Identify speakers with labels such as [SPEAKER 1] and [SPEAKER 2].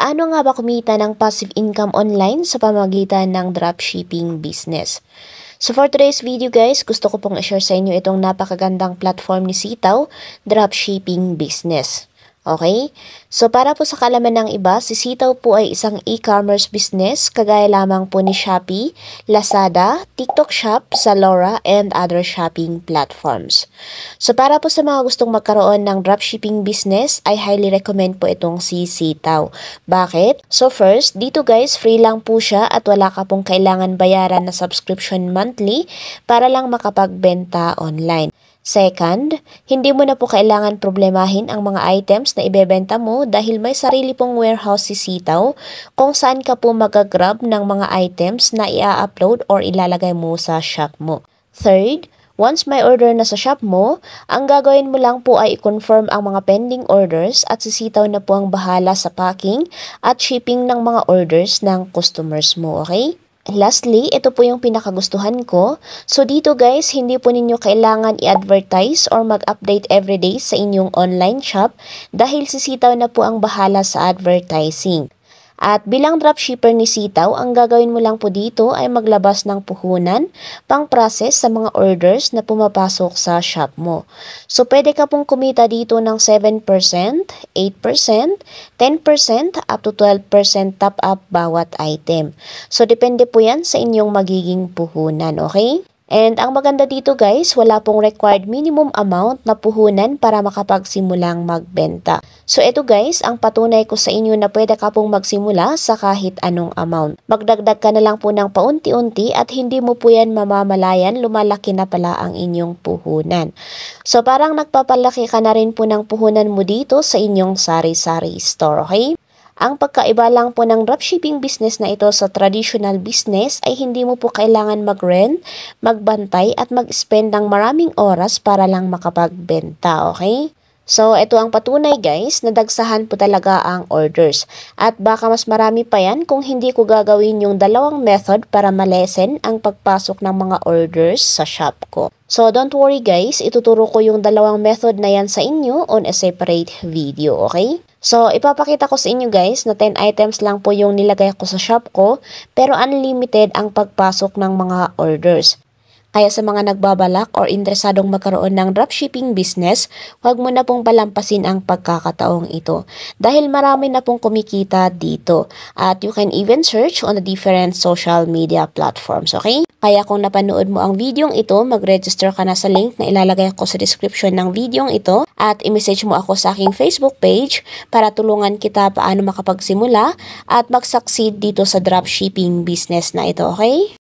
[SPEAKER 1] Paano nga ba kumita ng passive income online sa pamagitan ng dropshipping business? So for today's video guys, gusto ko pong i-share sa inyo itong napakagandang platform ni Sitaw, dropshipping business. Okay? So para po sa kalaman ng iba, si Sitaw po ay isang e-commerce business kagaya lamang po ni Shopee, Lazada, TikTok Shop, Zalora, and other shopping platforms. So para po sa mga gustong magkaroon ng dropshipping business, I highly recommend po itong si Sitaw. Bakit? So first, dito guys, free lang po siya at wala ka pong kailangan bayaran na subscription monthly para lang makapagbenta online. Second, hindi mo na po kailangan problemahin ang mga items na ibebenta mo dahil may sarili pong warehouse si Sitaw kung saan ka po magagrab ng mga items na ia upload or ilalagay mo sa shop mo. Third, Once may order na sa shop mo, ang gagawin mo lang po ay i-confirm ang mga pending orders at sisitaw na po ang bahala sa packing at shipping ng mga orders ng customers mo, okay? Lastly, ito po yung pinakagustuhan ko. So dito guys, hindi po ninyo kailangan i-advertise or mag-update everyday sa inyong online shop dahil sisitaw na po ang bahala sa advertising. At bilang dropshipper ni Sitaw, ang gagawin mo lang po dito ay maglabas ng puhunan, pang-process sa mga orders na pumapasok sa shop mo. So pwede ka pong kumita dito ng 7%, 8%, 10% up to 12% top up bawat item. So depende po yan sa inyong magiging puhunan, okay? And ang maganda dito guys, wala pong required minimum amount na puhunan para makapagsimulang magbenta. So ito guys, ang patunay ko sa inyo na pwede ka pong magsimula sa kahit anong amount. Magdagdag ka na lang po ng paunti-unti at hindi mo po yan mamamalayan, lumalaki na pala ang inyong puhunan. So parang nagpapalaki ka na rin po ng puhunan mo dito sa inyong sari-sari store, okay? Ang pagkaiba lang po ng dropshipping business na ito sa traditional business ay hindi mo po kailangan mag-rent, magbantay at mag-spend ng maraming oras para lang makapagbenta, okay? So, ito ang patunay guys, nadagsahan po talaga ang orders. At baka mas marami pa yan kung hindi ko gagawin yung dalawang method para malesen ang pagpasok ng mga orders sa shop ko. So, don't worry guys, ituturo ko yung dalawang method na yan sa inyo on a separate video, okay? So, ipapakita ko sa inyo guys na 10 items lang po yung nilagay ko sa shop ko pero unlimited ang pagpasok ng mga orders. Kaya sa mga nagbabalak or interesadong magkaroon ng dropshipping business, huwag mo na pong palampasin ang pagkakataong ito. Dahil marami na pong kumikita dito. At you can even search on the different social media platforms, okay? Kaya kung napanood mo ang videong ito, mag-register ka na sa link na ilalagay ko sa description ng videong ito at i-message mo ako sa aking Facebook page para tulungan kita paano makapagsimula at mag-succeed dito sa dropshipping business na ito, okay?